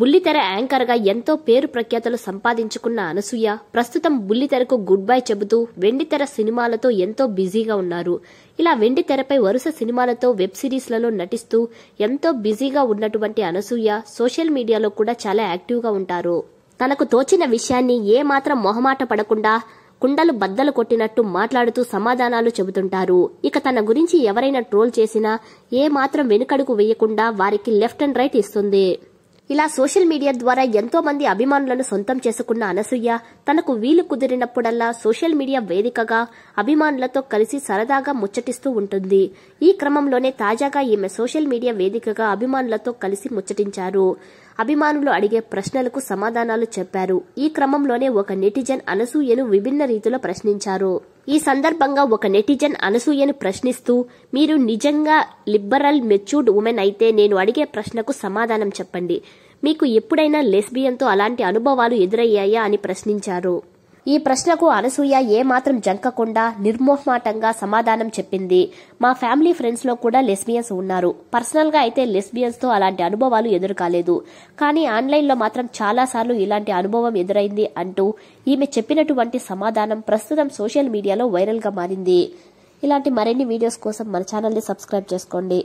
బుల్లితెర యాంకర్గా ఎంతో పేరు ప్రఖ్యాతలు సంపాదించుకున్న అనసూయ ప్రస్తుతం బుల్లితెరకు గుడ్ బై చెబుతూ వెండితెర సినిమాలతో ఎంతో బిజీగా ఉన్నారు ఇలా వెండితెరపై వరుస సినిమాలతో వెబ్ సిరీస్లలో నటిస్తూ ఎంతో బిజీగా ఉన్నటువంటి అనసూయ సోషల్ మీడియాలో కూడా చాలా యాక్టివ్గా ఉంటారు తనకు తోచిన విషయాన్ని ఏమాత్రం మొహమాట పడకుండా కుండలు బద్దలు కొట్టినట్టు మాట్లాడుతూ సమాధానాలు చెబుతుంటారు ఇక తన గురించి ఎవరైనా ట్రోల్ చేసినా ఏమాత్రం వెనుకడుగు వేయకుండా వారికి లెఫ్ట్ అండ్ రైట్ ఇస్తుంది ఇలా సోషల్ మీడియా ద్వారా ఎంతో మంది అభిమానులను సొంతం చేసుకున్న అనసూయ తనకు వీలు కుదిరినప్పుడల్లా సోషల్ మీడియా వేదికగా అభిమానులతో కలిసి సరదాగా ముచ్చటిస్తూ ఉంటుంది ఈ క్రమంలోనే తాజాగా ఈమె సోషల్ మీడియా వేదికగా అభిమానులతో కలిసి ముచ్చటించారు అభిమానులు అడిగే ప్రశ్నలకు సమాధానాలు చెప్పారు ఈ క్రమంలోనే ఒక నెటిజన్ అనసూయను విభిన్న రీతిలో ప్రశ్నించారు ఈ సందర్భంగా ఒక నెటిజన్ అనసూయను ప్రశ్నిస్తూ మీరు నిజంగా లిబరల్ మెచ్యూర్డ్ ఉమెన్ అయితే నేను అడిగే ప్రశ్నకు సమాధానం చెప్పండి మీకు ఎప్పుడైనా లెస్బియన్తో అలాంటి అనుభవాలు ఎదురయ్యాయా అని ప్రశ్నించారు ఈ ప్రశ్నకు అనసూయ ఏమాత్రం జంకకుండా నిర్మోహమాటంగా సమాధానం చెప్పింది మా ఫ్యామిలీ ఫ్రెండ్స్ లో కూడా లెస్బియన్స్ ఉన్నారు పర్సనల్ గా అయితే లెస్బియన్స్ తో అలాంటి అనుభవాలు ఎదురుకాలేదు కానీ ఆన్లైన్ లో మాత్రం చాలా సార్లు ఇలాంటి అనుభవం ఎదురైంది అంటూ ఈమె చెప్పినటువంటి సమాధానం ప్రస్తుతం సోషల్ మీడియాలో వైరల్ గా మారింది ఇలాంటి మరిన్ని వీడియోస్ కోసం మన ఛానల్ని సబ్స్క్రైబ్ చేసుకోండి